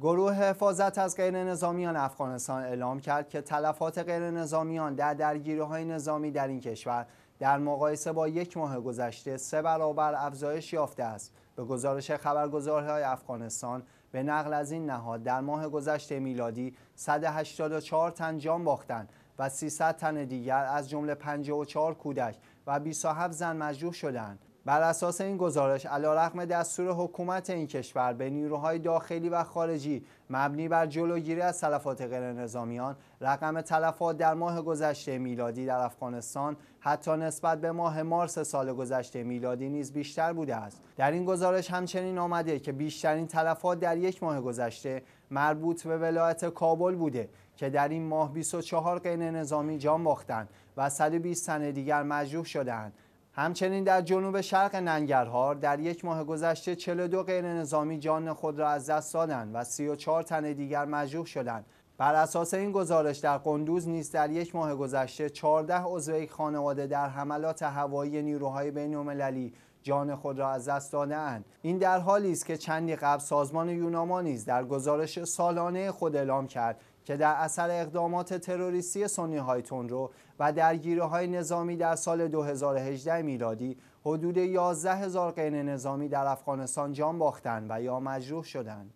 گروه حفاظت از غیر نظامیان افغانستان اعلام کرد که تلفات غیر نظامیان در درگیری های نظامی در این کشور در مقایسه با یک ماه گذشته سه برابر افزایش یافته است به گزارش خبرگزارهای افغانستان به نقل از این نهاد در ماه گذشته میلادی 184 تن جان باختند و 300 تن دیگر از جمله 54 کودک و 27 زن مجروح شدند بر اساس این گزارش علیرغم دستور حکومت این کشور به نیروهای داخلی و خارجی مبنی بر جلوگیری از تلفات غیر نظامیان رقم تلفات در ماه گذشته میلادی در افغانستان حتی نسبت به ماه مارس سال گذشته میلادی نیز بیشتر بوده است در این گزارش همچنین آمده که بیشترین تلفات در یک ماه گذشته مربوط به ولایت کابل بوده که در این ماه 24 غیر نظامی جان باختند و 120 تن دیگر مجروح شدند همچنین در جنوب شرق ننگرهار در یک ماه گذشته 42 غیر نظامی جان خود را از دست دادند و 34 تن دیگر مجروح شدند بر اساس این گزارش در قندوز نیز در یک ماه گذشته 14 عضو یک خانواده در حملات هوایی نیروهای بین‌المللی جان خود را از دست دادهاند این در حالی است که چندی قبل سازمان یوناما نیز در گزارش سالانه خود اعلام کرد که در اثر اقدامات تروریستی سنی های تونرو و درگیری های نظامی در سال 2018 میلادی حدود 11 هزار غیر نظامی در افغانستان جان باختند و یا مجروح شدند